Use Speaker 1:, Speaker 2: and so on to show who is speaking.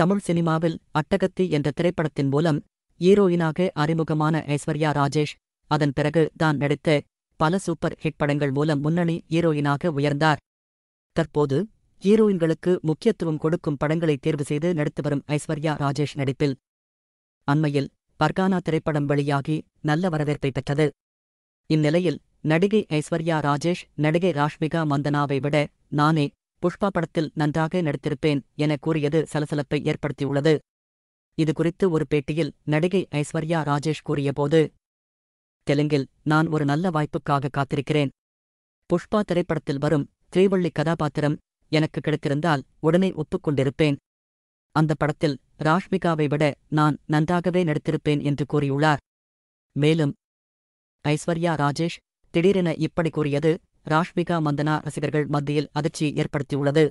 Speaker 1: தமிழ் சினிமாவில் அட்டகத்தி என்ற திரைப்படத்தின் மூலம் ஹீரோயினாக அறிமுகமான ஐஸ்வர்யா ராஜேஷ் அதன் பிறகு தான் நடித்த பல சூப்பர் ஹிட் படங்கள் மூலம் முன்னணி ஹீரோயினாக உயர்ந்தார் தற்போது ஹீரோயின்களுக்கு முக்கியத்துவம் கொடுக்கும் படங்களை தேர்வு செய்து நடித்து வரும் ஐஸ்வர்யா ராஜேஷ் நடிப்பில் அண்மையில் பர்கானா திரைப்படம் வெளியாகி நல்ல வரவேற்பை பெற்றது இந்நிலையில் நடிகை ஐஸ்வர்யா ராஜேஷ் நடிகை ராஷ்மிகா மந்தனாவை விட நானே புஷ்பா படத்தில் நன்றாக நடித்திருப்பேன் என கூறியது சலசலப்பை ஏற்படுத்தியுள்ளது இதுகுறித்து ஒரு பேட்டியில் நடிகை ஐஸ்வர்யா ராஜேஷ் கூறியபோது தெலுங்கில் நான் ஒரு நல்ல வாய்ப்புக்காக காத்திருக்கிறேன் புஷ்பா திரைப்படத்தில் வரும் திரிவள்ளி கதாபாத்திரம் எனக்கு கிடைத்திருந்தால் உடனே ஒப்புக்கொண்டிருப்பேன் அந்த படத்தில் ராஷ்மிகாவை விட நான் நன்றாகவே நடித்திருப்பேன் என்று கூறியுள்ளார் மேலும் ஐஸ்வர்யா ராஜேஷ் திடீரென இப்படி கூறியது ராஷ்மிகா மந்தனா ரசிகர்கள் மத்தியில் அதிர்ச்சி ஏற்படுத்தியுள்ளது